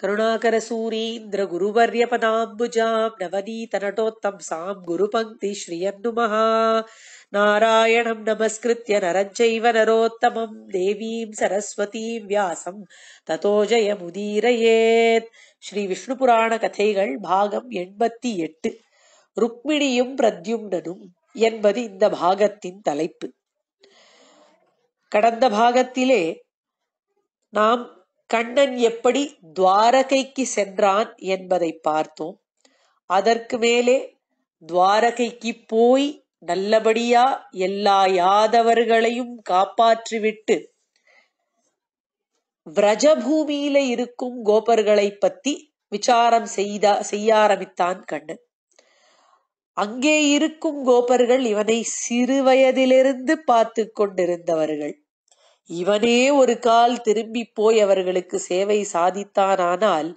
கருணாகர சூரீந்திர குருவரிய சாம் குரு ஸ்ரீயன்னு மகா நாராயணம் நமஸ்கிருத்திய நரஞ்சைவ நரோத்தமம் தேவீம் சரஸ்வதீம் வியாசம் ததோஜய முதீரையேத் ஸ்ரீ விஷ்ணு புராண கதைகள் பாகம் எண்பத்தி எட்டு ருக்மிணியும் பிரத்யும்னனும் என்பது இந்த பாகத்தின் தலைப்பு கடந்த பாகத்திலே நாம் கண்ணன் எப்படி துவாரகைக்கு சென்றான் என்பதை பார்த்தோம் அதற்கு மேலே துவாரகைக்கு போய் நல்லபடியா எல்லா யாதவர்களையும் காப்பாற்றிவிட்டு விரஜபூமியில இருக்கும் கோபர்களை பத்தி விசாரம் செய்தா செய்ய ஆரம்பித்தான் கண்ணன் அங்கே இருக்கும் கோபர்கள் இவனை சிறு வயதிலிருந்து பார்த்து கொண்டிருந்தவர்கள் இவனே ஒரு கால் திரும்பி போய் அவர்களுக்கு சேவை சாதித்தானானால்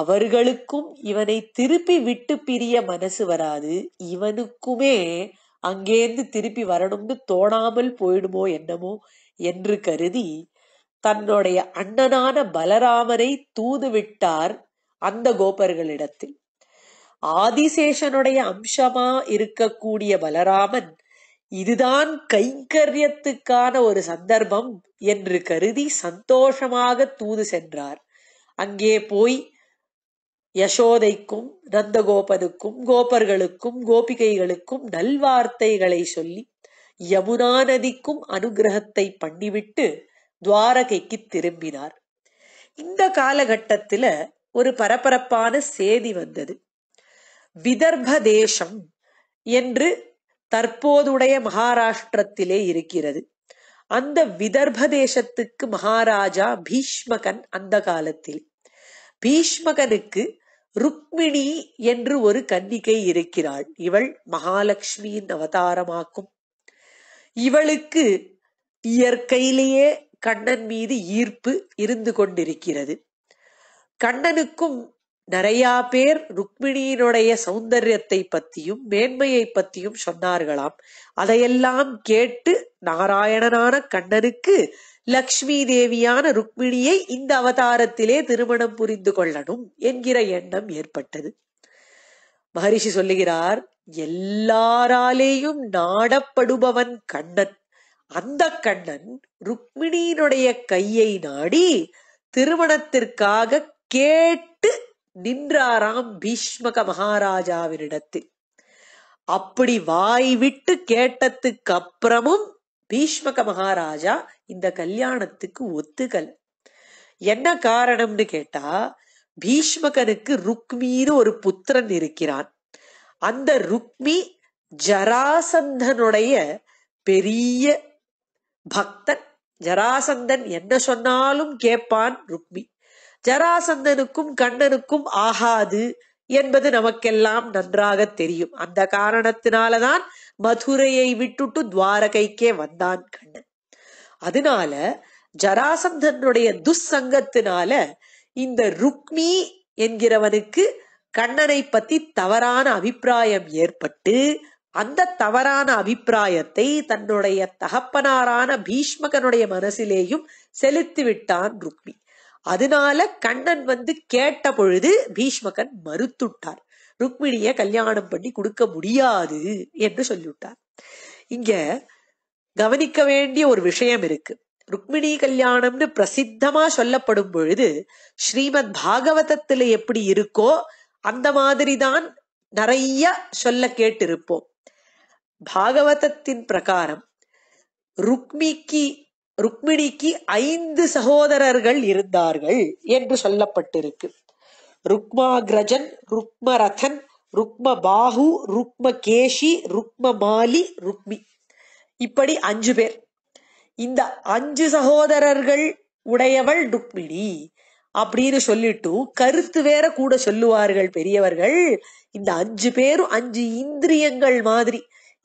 அவர்களுக்கும் இவனை திருப்பி விட்டு பிரிய மனசு வராது இவனுக்குமே அங்கேருந்து திருப்பி வரணும்னு தோணாமல் போயிடுமோ என்னமோ என்று கருதி தன்னுடைய அண்ணனான பலராமரை தூதுவிட்டார் அந்த கோபர்களிடத்தில் ஆதிசேஷனுடைய அம்சமா இருக்கக்கூடிய பலராமன் இதுதான் கைங்கரியத்துக்கான ஒரு சந்தர்ப்பம் என்று கருதி சந்தோஷமாக தூது சென்றார் அங்கே போய் யசோதைக்கும் நந்தகோபனுக்கும் கோபர்களுக்கும் கோபிகைகளுக்கும் நல்வார்த்தைகளை சொல்லி யமுனா நதிக்கும் அனுகிரகத்தை பண்ணிவிட்டு துவாரகைக்கு திரும்பினார் இந்த காலகட்டத்துல ஒரு பரபரப்பான செய்தி வந்தது விதர்ப தேசம் என்று தற்போதுடைய மகாராஷ்டிரத்திலே இருக்கிறது அந்த விதர்ப தேசத்துக்கு மகாராஜா பீஷ்மகன் அந்த காலத்தில் பீஷ்மகனுக்கு ருக்மிணி என்று ஒரு கன்னிகை இருக்கிறாள் இவள் மகாலட்சுமியின் அவதாரமாக்கும் இவளுக்கு இயற்கையிலேயே கண்ணன் மீது ஈர்ப்பு இருந்து கொண்டிருக்கிறது கண்ணனுக்கும் நிறையா பேர் ருக்மிணியினுடைய சௌந்தர்யத்தை பத்தியும் மேன்மையை பத்தியும் சொன்னார்களாம் அதையெல்லாம் கேட்டு நாராயணனான கண்ணனுக்கு லக்ஷ்மி தேவியான ருக்மிணியை இந்த அவதாரத்திலே திருமணம் புரிந்து கொள்ளணும் என்கிற எண்ணம் ஏற்பட்டது மகரிஷி சொல்லுகிறார் எல்லாராலேயும் நாடப்படுபவன் கண்ணன் அந்த கண்ணன் ருக்மிணியினுடைய கையை நாடி திருமணத்திற்காக கேட்டு நின்றாராம் பீஷ்மக மகாராஜாவினிடத்து அப்படி வாய் விட்டு கேட்டதுக்கு அப்புறமும் பீஷ்மக மகாராஜா இந்த கல்யாணத்துக்கு ஒத்துக்கல் என்ன காரணம்னு கேட்டா பீஷ்மகனுக்கு ருக்மின்னு ஒரு புத்திரன் இருக்கிறான் அந்த ருக்மி ஜராசந்தனுடைய பெரிய பக்தன் ஜராசந்தன் என்ன சொன்னாலும் கேட்பான் ருக்மி ஜராசந்தனுக்கும் கண்ணனுக்கும் ஆகாது என்பது நமக்கெல்லாம் நன்றாக தெரியும் அந்த காரணத்தினாலதான் மதுரையை விட்டுட்டு துவாரகைக்கே வந்தான் கண்ணன் அதனால ஜராசந்தனுடைய துஸ்சங்கத்தினால இந்த ருக்மி என்கிறவனுக்கு கண்ணனை பத்தி தவறான அபிப்பிராயம் ஏற்பட்டு அந்த தவறான அபிப்பிராயத்தை தன்னுடைய தகப்பனாரான பீஷ்மகனுடைய மனசிலேயும் செலுத்தி விட்டான் ருக்மி அதனால கண்ணன் வந்து கேட்ட பொழுது பீஷ்மகன் மறுத்துட்டார் ருக்மிணிய கல்யாணம் பண்ணி கொடுக்க முடியாது என்று சொல்லிவிட்டார் இங்க கவனிக்க வேண்டிய ஒரு விஷயம் இருக்கு ருக்மிணி கல்யாணம்னு பிரசித்தமா சொல்லப்படும் பொழுது ஸ்ரீமத் பாகவதத்துல எப்படி இருக்கோ அந்த மாதிரி தான் நிறைய சொல்ல கேட்டிருப்போம் பாகவதத்தின் பிரகாரம் ருக்மிக்கு ருக்மிணிக்கு ஐந்து சகோதரர்கள் இருந்தார்கள் என்று சொல்லப்பட்டிருக்கு ருக்மாகிரஜன் ருக்மரதன் ருக்ம பாகு ருக்ம கேஷி ருக்ம மாலி ருக்மி இப்படி அஞ்சு பேர் இந்த அஞ்சு சகோதரர்கள் உடையவள் ருக்மிணி அப்படின்னு சொல்லிட்டு கருத்து வேற கூட சொல்லுவார்கள் பெரியவர்கள் இந்த அஞ்சு பேரும் அஞ்சு இந்திரியங்கள் மாதிரி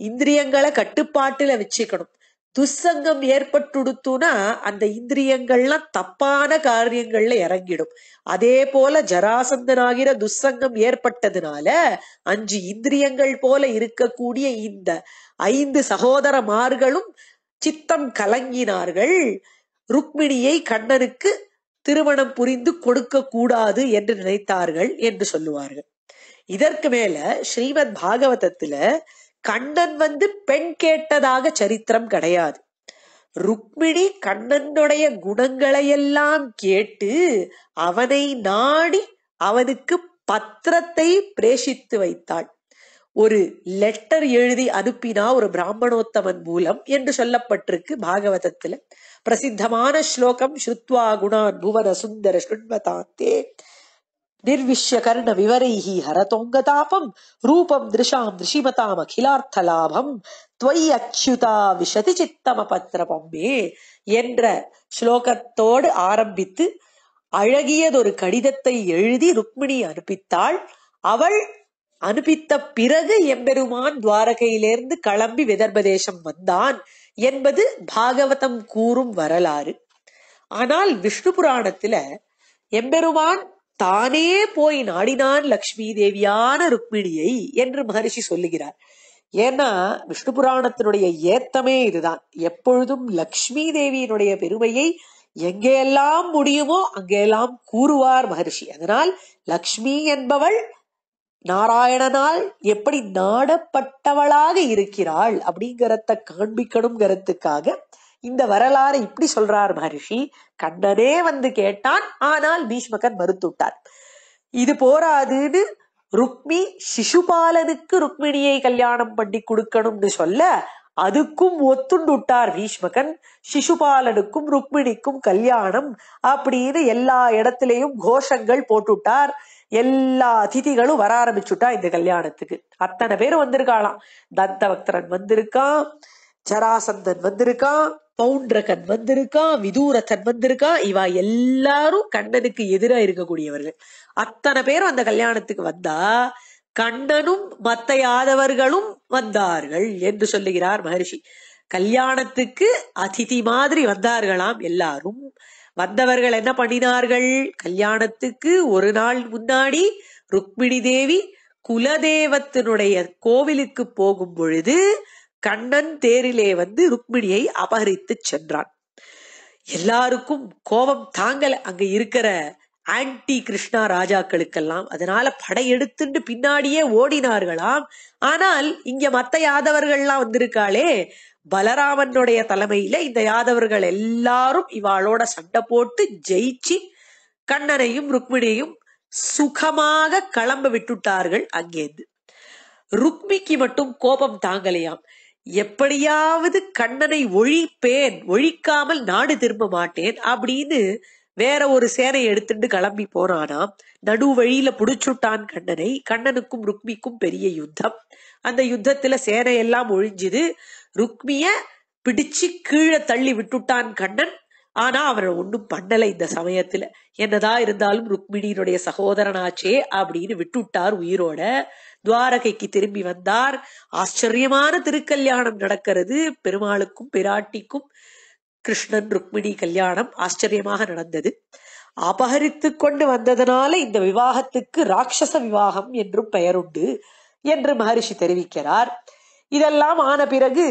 இந்திரியங்களை கட்டுப்பாட்டுல வச்சுக்கணும் துசங்கம் ஏற்பட்டுடுத்துனா அந்த இந்திரியங்கள்லாம் தப்பான காரியங்கள்ல இறங்கிடும் அதே போல ஜராசந்தனாகிற துசங்கம் ஏற்பட்டதுனால அஞ்சு இந்திரியங்கள் போல இருக்கக்கூடிய இந்த ஐந்து சகோதரமார்களும் சித்தம் கலங்கினார்கள் ருக்மிணியை கண்ணனுக்கு திருமணம் புரிந்து கொடுக்க கூடாது என்று நினைத்தார்கள் என்று சொல்லுவார்கள் இதற்கு மேல ஸ்ரீமத் பாகவதத்துல கண்ணன் வந்து பெண் கேட்டதாக சரித்திரம் கிடையாது ருக்மிணி கண்ணனுடைய குணங்களையெல்லாம் கேட்டு அவனை நாடி அவனுக்கு பத்திரத்தை பிரேஷித்து வைத்தாள் ஒரு லெட்டர் எழுதி அனுப்பினா ஒரு பிராமணோத்தமன் மூலம் என்று சொல்லப்பட்டிருக்கு பாகவதத்துல பிரசித்தமான ஸ்லோகம் ஸ்ருத்வா குணான் புவன சுந்தர ஸ்ருண்மதாந்தே நிர்விஷ்ய நிர்விஷ்யகர்ண விவரைஹி தாபம் ரூபம் திருஷாம் ரிஷிமதாம் அகிலார்த்தலாபம் துவை அச்சுதா விஷதி சித்தம பத்திரபம்மே என்ற ஸ்லோகத்தோடு ஆரம்பித்து அழகியதொரு கடிதத்தை எழுதி ருக்மிணி அனுப்பித்தாள் அவள் அனுப்பித்த பிறகு எம்பெருமான் துவாரகையிலிருந்து கிளம்பி விதர்பதேசம் வந்தான் என்பது பாகவதம் கூறும் வரலாறு ஆனால் விஷ்ணு புராணத்துல எம்பெருமான் தானே போய் நாடினான் லக்ஷ்மி தேவியான ருக்மிணியை என்று மகரிஷி சொல்லுகிறார் ஏன்னா விஷ்ணு புராணத்தினுடைய ஏத்தமே இதுதான் எப்பொழுதும் லக்ஷ்மி தேவியினுடைய பெருமையை எங்கெல்லாம் முடியுமோ அங்கெல்லாம் கூறுவார் மகரிஷி அதனால் லக்ஷ்மி என்பவள் நாராயணனால் எப்படி நாடப்பட்டவளாக இருக்கிறாள் அப்படிங்கிறத காண்பிக்கணுங்கிறதுக்காக இந்த வரலாறு இப்படி சொல்றார் மகரிஷி கண்ணனே வந்து கேட்டான் ஆனால் பீஷ்மகன் மறுத்துட்டார் இது போராதுன்னு ருக்மி சிசுபாலனுக்கு ருக்மிணியை கல்யாணம் பண்ணி கொடுக்கணும்னு சொல்ல அதுக்கும் ஒத்துண்டு விட்டார் பீஷ்மகன் சிசுபாலனுக்கும் ருக்மிணிக்கும் கல்யாணம் அப்படின்னு எல்லா இடத்துலயும் கோஷங்கள் போட்டுட்டார் எல்லா அதிதிகளும் வர ஆரம்பிச்சுட்டா இந்த கல்யாணத்துக்கு அத்தனை பேரும் வந்திருக்காளாம் தந்தபக்தரன் வந்திருக்கான் ஜராசந்தன் வந்திருக்கான் பௌண்ட்ரகன் வந்திருக்கா விதூரகன் வந்திருக்கா இவா எல்லாரும் கண்ணனுக்கு எதிராக இருக்கக்கூடியவர்கள் அத்தனை பேரும் அந்த கல்யாணத்துக்கு வந்தா கண்ணனும் மத்த யாதவர்களும் வந்தார்கள் என்று சொல்லுகிறார் மகரிஷி கல்யாணத்துக்கு அதிதி மாதிரி வந்தார்களாம் எல்லாரும் வந்தவர்கள் என்ன பண்ணினார்கள் கல்யாணத்துக்கு ஒரு நாள் முன்னாடி ருக்மிணி தேவி குலதேவத்தினுடைய கோவிலுக்கு போகும் பொழுது கண்ணன் தேரிலே வந்து ருக்மிணியை அபகரித்து சென்றான் எல்லாருக்கும் கோபம் தாங்கல அங்க இருக்கிற ஆன்டி கிருஷ்ணா ராஜாக்களுக்கெல்லாம் அதனால படையெடுத்துட்டு பின்னாடியே ஓடினார்களாம் ஆனால் இங்க மத்த யாதவர்கள்லாம் வந்திருக்காளே பலராமனுடைய தலைமையில இந்த யாதவர்கள் எல்லாரும் இவாளோட சண்டை போட்டு ஜெயிச்சு கண்ணனையும் ருக்மிணியையும் சுகமாக கிளம்ப விட்டுட்டார்கள் அங்கேருந்து ருக்மிக்கு மட்டும் கோபம் தாங்கலையாம் எப்படியாவது கண்ணனை ஒழிப்பேன் ஒழிக்காமல் நாடு திரும்ப மாட்டேன் அப்படின்னு வேற ஒரு சேனை எடுத்துட்டு கிளம்பி போறானா நடு வழியில புடிச்சுட்டான் கண்ணனை கண்ணனுக்கும் ருக்மிக்கும் பெரிய யுத்தம் அந்த யுத்தத்துல சேனையெல்லாம் ஒழிஞ்சுது ருக்மிய பிடிச்சு கீழே தள்ளி விட்டுட்டான் கண்ணன் ஆனா அவரை ஒன்றும் பண்ணலை இந்த சமயத்துல என்னதான் இருந்தாலும் ருக்மிணியினுடைய சகோதரனாச்சே அப்படின்னு விட்டுவிட்டார் உயிரோட துவாரகைக்கு திரும்பி வந்தார் ஆச்சரியமான திருக்கல்யாணம் நடக்கிறது பெருமாளுக்கும் பிராட்டிக்கும் கிருஷ்ணன் ருக்மிணி கல்யாணம் ஆச்சரியமாக நடந்தது அபகரித்து கொண்டு வந்ததனால இந்த விவாகத்துக்கு ராட்சச விவாகம் என்றும் பெயருண்டு என்று மகரிஷி தெரிவிக்கிறார் இதெல்லாம் ஆன பிறகு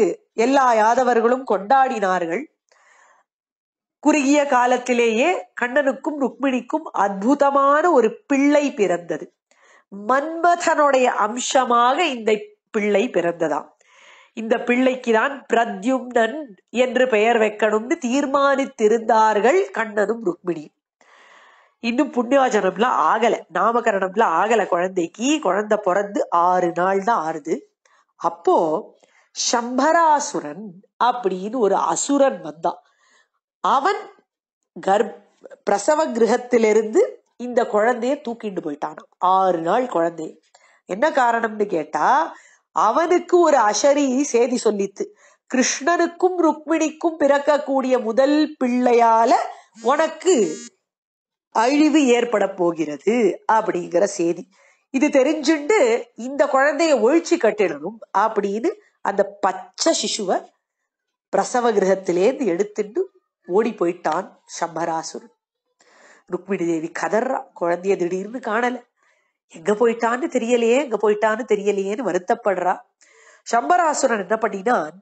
எல்லா யாதவர்களும் கொண்டாடினார்கள் குறுகிய காலத்திலேயே கண்ணனுக்கும் ருக்மிணிக்கும் அற்புதமான ஒரு பிள்ளை பிறந்தது மன்மதனுடைய அம்சமாக இந்த பிள்ளை பிறந்ததாம் இந்த பிள்ளைக்கு தான் பிரத்யும்னன் என்று பெயர் வைக்கணும்னு தீர்மானித்திருந்தார்கள் கண்ணனும் ருக்மிணி இன்னும் புண்ணியோஜனம்ல ஆகல நாமகரணம்ல ஆகல குழந்தைக்கு குழந்தை பிறந்து ஆறு நாள் தான் ஆறுது அப்போ சம்பராசுரன் அப்படின்னு ஒரு அசுரன் வந்தான் அவன் கர்ப் பிரசவ கிரகத்திலிருந்து இந்த குழந்தைய தூக்கிட்டு போயிட்டான் ஆறு நாள் குழந்தை என்ன காரணம்னு கேட்டா அவனுக்கு ஒரு அசரி செய்தி சொல்லித்து கிருஷ்ணனுக்கும் ருக்மிணிக்கும் பிறக்கக்கூடிய முதல் பிள்ளையால உனக்கு அழிவு ஏற்பட போகிறது அப்படிங்கிற செய்தி இது தெரிஞ்சுண்டு இந்த குழந்தைய ஒழிச்சு கட்டிடணும் அப்படின்னு அந்த பச்சை சிசுவ பிரசவ கிரகத்திலேருந்து எடுத்துட்டு ஓடி போயிட்டான் சம்பராசுரன் ருக்மிணி தேவி கதறா குழந்தைய திடீர்னு காணல எங்க போயிட்டான்னு தெரியலையே எங்க போயிட்டான்னு தெரியலையேன்னு வருத்தப்படுறா சம்பராசுரன் என்ன பண்ணினான்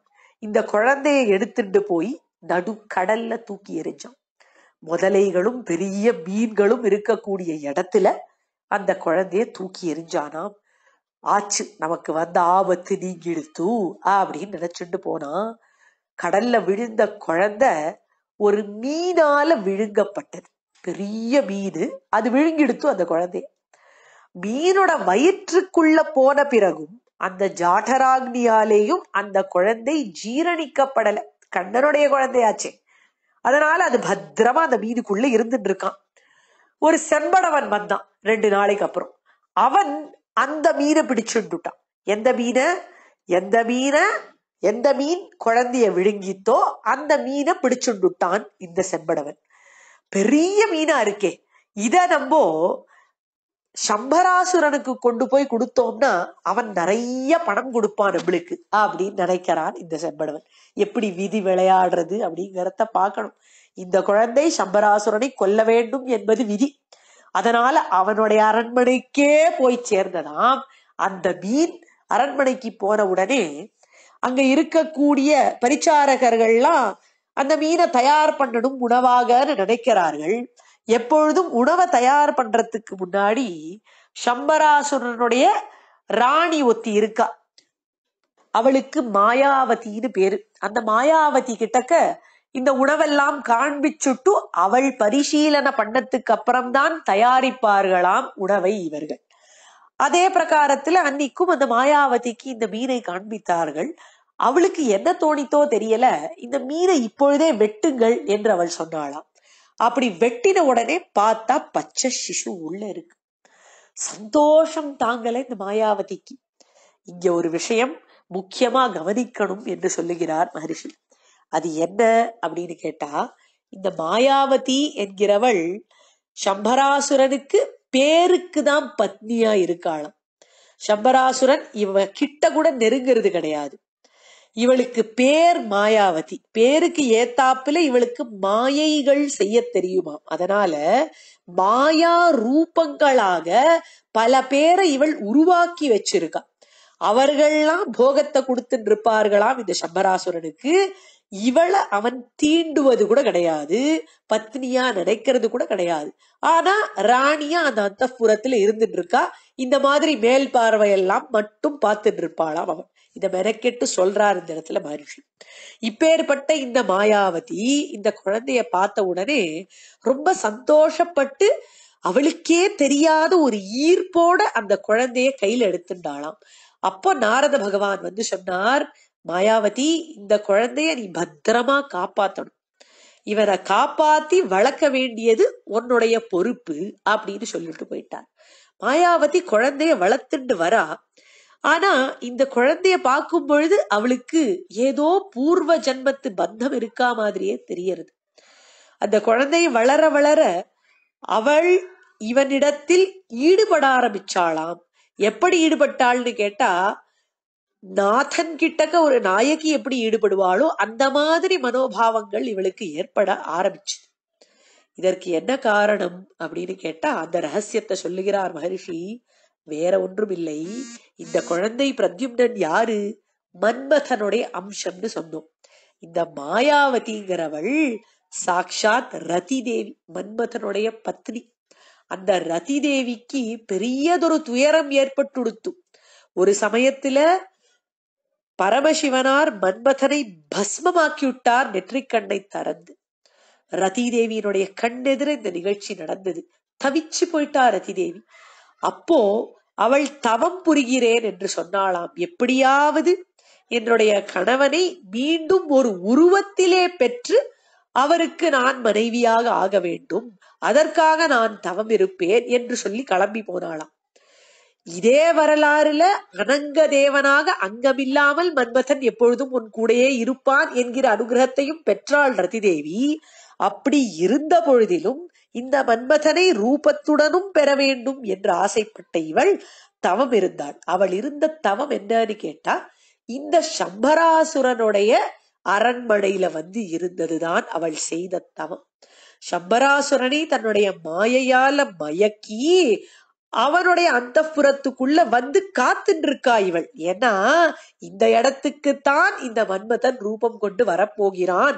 இந்த குழந்தைய எடுத்துட்டு போய் நடு கடல்ல தூக்கி எரிஞ்சான் முதலைகளும் பெரிய மீன்களும் இருக்கக்கூடிய இடத்துல அந்த குழந்தைய தூக்கி எரிஞ்சானாம் ஆச்சு நமக்கு வந்த ஆபத்து நீங்கிடுத்து அப்படின்னு நினைச்சுட்டு போனா கடல்ல விழுந்த குழந்தை ஒரு மீனால விழுங்கப்பட்டது பெரிய மீன் அது விழுங்கிடுத்து அந்த குழந்தைய மீனோட வயிற்றுக்குள்ள போன பிறகும் அந்த ஜாட்டராக்னியாலேயும் அந்த குழந்தை ஜீரணிக்கப்படலை கண்ணனுடைய குழந்தையாச்சே அதனால அது பத்திரமா அந்த மீதுக்குள்ள இருந்துட்டு இருக்கான் ஒரு செம்படவன் வந்தான் ரெண்டு நாளைக்கு அப்புறம் அவன் அந்த மீனை பிடிச்சுட்டுட்டான் எந்த மீனை எந்த மீனை எந்த மீன் குழந்தைய விழுங்கித்தோ அந்த மீனை பிடிச்சுண்டுட்டான் இந்த செம்படவன் பெரிய மீனா இருக்கே இத நம்ம சம்பராசுரனுக்கு கொண்டு போய் கொடுத்தோம்னா அவன் நிறைய பணம் கொடுப்பான் நம்மளுக்கு அப்படின்னு நினைக்கிறான் இந்த செம்படவன் எப்படி விதி விளையாடுறது அப்படிங்கிறத பார்க்கணும் இந்த குழந்தை சம்பராசுரனை கொல்ல வேண்டும் என்பது விதி அதனால அவனுடைய அரண்மனைக்கே போய் சேர்ந்ததாம் அந்த மீன் அரண்மனைக்கு போன உடனே அங்க இருக்கக்கூடிய பரிச்சாரகர்கள்லாம் அந்த மீனை தயார் பண்ணணும் உணவாகன்னு நினைக்கிறார்கள் எப்பொழுதும் உணவை தயார் பண்றதுக்கு முன்னாடி சம்பராசுரனுடைய ராணி ஒத்தி இருக்கா அவளுக்கு மாயாவதின்னு பேரு அந்த மாயாவதி கிட்டக்க இந்த உணவெல்லாம் காண்பிச்சுட்டு அவள் பரிசீலனை பண்ணத்துக்கு அப்புறம்தான் தயாரிப்பார்களாம் உணவை இவர்கள் அதே பிரகாரத்துல அன்னைக்கும் அந்த மாயாவதிக்கு இந்த மீனை காண்பித்தார்கள் அவளுக்கு என்ன தோணித்தோ தெரியல இந்த மீனை இப்பொழுதே வெட்டுங்கள் என்று அவள் சொன்னாளாம் அப்படி வெட்டின உடனே பார்த்தா பச்சை சிசு உள்ள இருக்கு சந்தோஷம் தாங்கல இந்த மாயாவதிக்கு இங்க ஒரு விஷயம் முக்கியமா கவனிக்கணும் என்று சொல்லுகிறார் மகரிஷி அது என்ன அப்படின்னு கேட்டா இந்த மாயாவதி என்கிறவள் சம்பராசுரனுக்கு பேருக்கு தான் பத்னியா இருக்காளாம் சம்பராசுரன் இவ கிட்ட கூட நெருங்கிறது கிடையாது இவளுக்கு பேர் மாயாவதி பேருக்கு ஏத்தாப்புல இவளுக்கு மாயைகள் செய்ய தெரியுமாம் அதனால மாயா ரூபங்களாக பல பேரை இவள் உருவாக்கி வச்சிருக்கா அவர்கள்லாம் போகத்தை கொடுத்துட்டு இருப்பார்களாம் இந்த சம்பராசுரனுக்கு இவளை அவன் தீண்டுவது கூட கிடையாது பத்னியா நினைக்கிறது கூட கிடையாது ஆனா ராணியா அந்த அந்த புறத்துல இருந்துட்டு இருக்கா இந்த மாதிரி மேல் பார்வையெல்லாம் மட்டும் பார்த்துட்டு இருப்பாளாம் அவன் இத மெனக்கெட்டு சொல்றார் இந்த இடத்துல மனுஷன் இப்பேற்பட்ட இந்த மாயாவதி இந்த குழந்தைய பார்த்த உடனே ரொம்ப சந்தோஷப்பட்டு அவளுக்கே தெரியாத ஒரு ஈர்ப்போட அந்த குழந்தைய கையில எடுத்துட்டாளாம் அப்போ நாரத பகவான் வந்து சொன்னார் மாயாவதி இந்த குழந்தைய நீ பத்திரமா காப்பாத்தணும் இவரை காப்பாத்தி வளர்க்க வேண்டியது உன்னுடைய பொறுப்பு அப்படின்னு சொல்லிட்டு போயிட்டார் மாயாவதி குழந்தைய வளர்த்துண்டு வரா ஆனா இந்த குழந்தைய பார்க்கும் பொழுது அவளுக்கு ஏதோ பூர்வ ஜென்மத்து பந்தம் இருக்கா மாதிரியே தெரியறது அந்த குழந்தைய வளர வளர அவள் இவனிடத்தில் ஈடுபட ஆரம்பிச்சாளாம் எப்படி ஈடுபட்டாள்னு கேட்டா நாதன் கிட்டக்க ஒரு நாயகி எப்படி ஈடுபடுவாளோ அந்த மாதிரி மனோபாவங்கள் இவளுக்கு ஏற்பட ஆரம்பிச்சு இதற்கு என்ன காரணம் அப்படின்னு கேட்டா அந்த ரகசியத்தை சொல்லுகிறார் மகரிஷி வேற ஒன்றும் இல்லை இந்த குழந்தை பிரத்யும்னன் யாரு மன்மதனுடைய அம்சம்னு சொன்னோம் இந்த மாயாவதிங்கிறவள் சாக்ஷாத் ரதி தேவி மன்மதனுடைய பத்னி அந்த ரதி தேவிக்கு பெரியதொரு துயரம் ஏற்பட்டுடுத்து ஒரு சமயத்துல பரமசிவனார் மன்மதனை பஸ்மமாக்கி விட்டார் நெற்றிக்கண்ணை தரந்து ரதி தேவியினுடைய கண்ணெதிர இந்த நிகழ்ச்சி நடந்தது தவிச்சு போயிட்டார் ரதி தேவி அப்போ அவள் தவம் புரிகிறேன் என்று சொன்னாளாம் எப்படியாவது என்னுடைய கணவனை மீண்டும் ஒரு உருவத்திலே பெற்று அவருக்கு நான் மனைவியாக ஆக வேண்டும் அதற்காக நான் தவம் இருப்பேன் என்று சொல்லி கிளம்பி போனாளாம் இதே வரலாறுல அனங்க தேவனாக அங்கமில்லாமல் மன்மதன் எப்பொழுதும் உன் கூடையே இருப்பான் என்கிற அனுகிரகத்தையும் பெற்றாள் தேவி அப்படி இருந்த பொழுதிலும் இந்த மன்மதனை ரூபத்துடனும் பெற வேண்டும் என்று ஆசைப்பட்ட இவள் தவம் இருந்தாள் அவள் இருந்த தவம் என்னன்னு கேட்டா இந்த சம்பராசுரனுடைய அரண்மனையில வந்து இருந்ததுதான் அவள் செய்த தவம் சம்பராசுரனை தன்னுடைய மாயையால மயக்கி அவனுடைய அந்த புறத்துக்குள்ள வந்து காத்துட்டு இருக்கா இவள் ஏன்னா இந்த இடத்துக்கு தான் இந்த மன்மதன் ரூபம் கொண்டு வரப்போகிறான்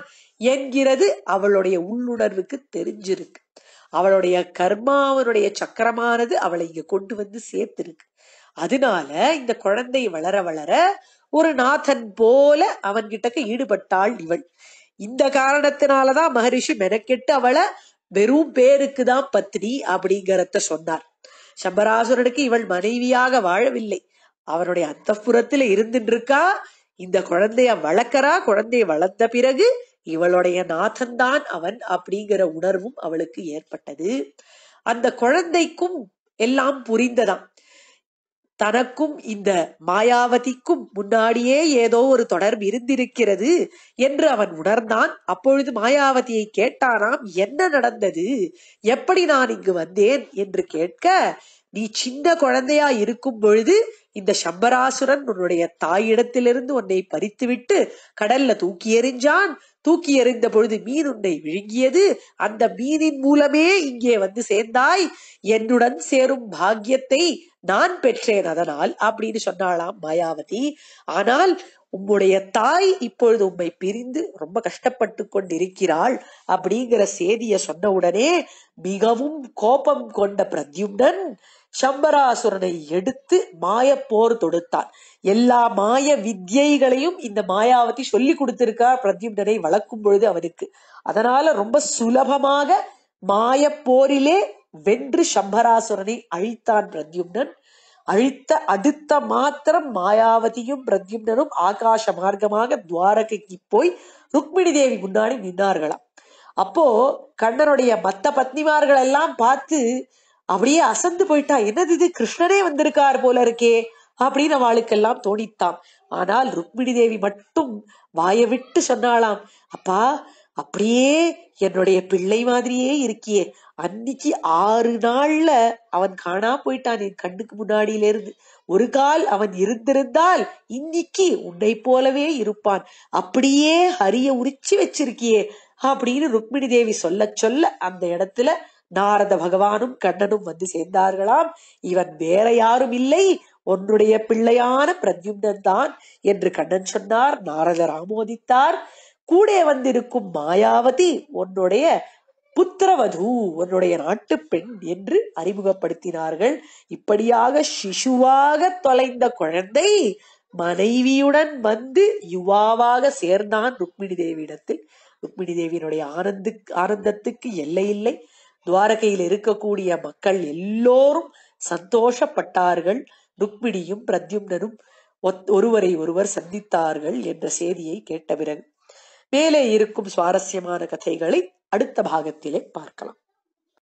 என்கிறது அவளுடைய உள்ளுணர்வுக்கு தெரிஞ்சிருக்கு அவளுடைய கர்மாவனுடைய சக்கரமானது அவளை இங்க கொண்டு வந்து சேர்த்திருக்கு அதனால இந்த குழந்தை வளர வளர ஒரு நாதன் போல அவன்கிட்டக்க ஈடுபட்டாள் இவள் இந்த காரணத்தினாலதான் மகரிஷி மெனக்கெட்டு அவளை வெறும் பேருக்கு தான் பத்னி அப்படிங்கிறத சொன்னார் சம்பராசுரனுக்கு இவள் மனைவியாக வாழவில்லை அவனுடைய அந்த புறத்துல இருந்துருக்கா இருக்கா இந்த குழந்தைய வளர்க்கறா குழந்தைய வளர்த்த பிறகு இவளுடைய நாதன் தான் அவன் அப்படிங்கிற உணர்வும் அவளுக்கு ஏற்பட்டது அந்த குழந்தைக்கும் எல்லாம் புரிந்ததாம் தனக்கும் இந்த மாயாவதிக்கும் முன்னாடியே ஏதோ ஒரு தொடர்பு இருந்திருக்கிறது என்று அவன் உணர்ந்தான் அப்பொழுது மாயாவதியை கேட்டானாம் என்ன நடந்தது எப்படி நான் இங்கு வந்தேன் என்று கேட்க நீ சின்ன குழந்தையா இருக்கும் பொழுது இந்த சம்பராசுரன் உன்னுடைய தாயிடத்திலிருந்து உன்னை பறித்துவிட்டு கடல்ல தூக்கி எறிஞ்சான் தூக்கி எறிந்த பொழுது மீன் உன்னை விழுங்கியது அந்த மீனின் மூலமே இங்கே வந்து சேர்ந்தாய் என்னுடன் சேரும் பாக்கியத்தை நான் பெற்றேன் அதனால் அப்படின்னு சொன்னாளாம் மாயாவதி ஆனால் உம்முடைய தாய் இப்பொழுது உம்மை பிரிந்து ரொம்ப கஷ்டப்பட்டு கொண்டிருக்கிறாள் அப்படிங்கிற செய்தியை சொன்ன உடனே மிகவும் கோபம் கொண்ட பிரத்யும்னன் சம்பராசுரனை எடுத்து போர் தொடுத்தான் எல்லா மாய வித்யைகளையும் இந்த மாயாவதி சொல்லி கொடுத்திருக்கா பிரத்யும்னனை வளர்க்கும் பொழுது அவனுக்கு அதனால ரொம்ப சுலபமாக மாயப்போரிலே வென்று சம்பராசுரனை அழித்தான் பிரத்யும்னன் அழித்த அடுத்த மாத்திரம் மாயாவதியும் பிரத்யும்னனும் ஆகாச மார்க்கமாக துவாரகைக்கு போய் ருக்மிணி தேவி முன்னாடி நின்னார்களாம் அப்போ கண்ணனுடைய மத்த பத்னிமார்கள் எல்லாம் பார்த்து அப்படியே அசந்து போயிட்டா என்னது இது கிருஷ்ணனே வந்திருக்கார் போல இருக்கே அப்படின்னு அவளுக்கெல்லாம் தோணித்தான் ஆனால் ருக்மிணி தேவி மட்டும் வாய விட்டு சொன்னாளாம் அப்பா அப்படியே என்னுடைய பிள்ளை மாதிரியே இருக்கியே அன்னைக்கு ஆறு நாள்ல அவன் காணா போயிட்டான் என் கண்ணுக்கு முன்னாடியில இருந்து ஒரு கால் அவன் இருந்திருந்தால் இன்னைக்கு உன்னை போலவே இருப்பான் அப்படியே ஹரிய உரிச்சு வச்சிருக்கியே அப்படின்னு ருக்மிணி தேவி சொல்ல சொல்ல அந்த இடத்துல நாரத பகவானும் கண்ணனும் வந்து சேர்ந்தார்களாம் இவன் வேற யாரும் இல்லை உன்னுடைய பிள்ளையான பிரத்யும்னன் தான் என்று கண்ணன் சொன்னார் நாரதர் ஆமோதித்தார் கூட வந்திருக்கும் மாயாவதி உன்னுடைய புத்திரவது உன்னுடைய நாட்டு பெண் என்று அறிமுகப்படுத்தினார்கள் இப்படியாக சிசுவாக தொலைந்த குழந்தை மனைவியுடன் வந்து யுவாவாக சேர்ந்தான் ருக்மிணி தேவியிடத்தில் ருக்மிணி தேவியினுடைய ஆனந்து ஆனந்தத்துக்கு எல்லை இல்லை துவாரகையில் இருக்கக்கூடிய மக்கள் எல்லோரும் சந்தோஷப்பட்டார்கள் ருக்மிணியும் பிரத்யும்னரும் ஒருவரை ஒருவர் சந்தித்தார்கள் என்ற செய்தியை கேட்ட பிறகு மேலே இருக்கும் சுவாரஸ்யமான கதைகளை அடுத்த பாகத்திலே பார்க்கலாம்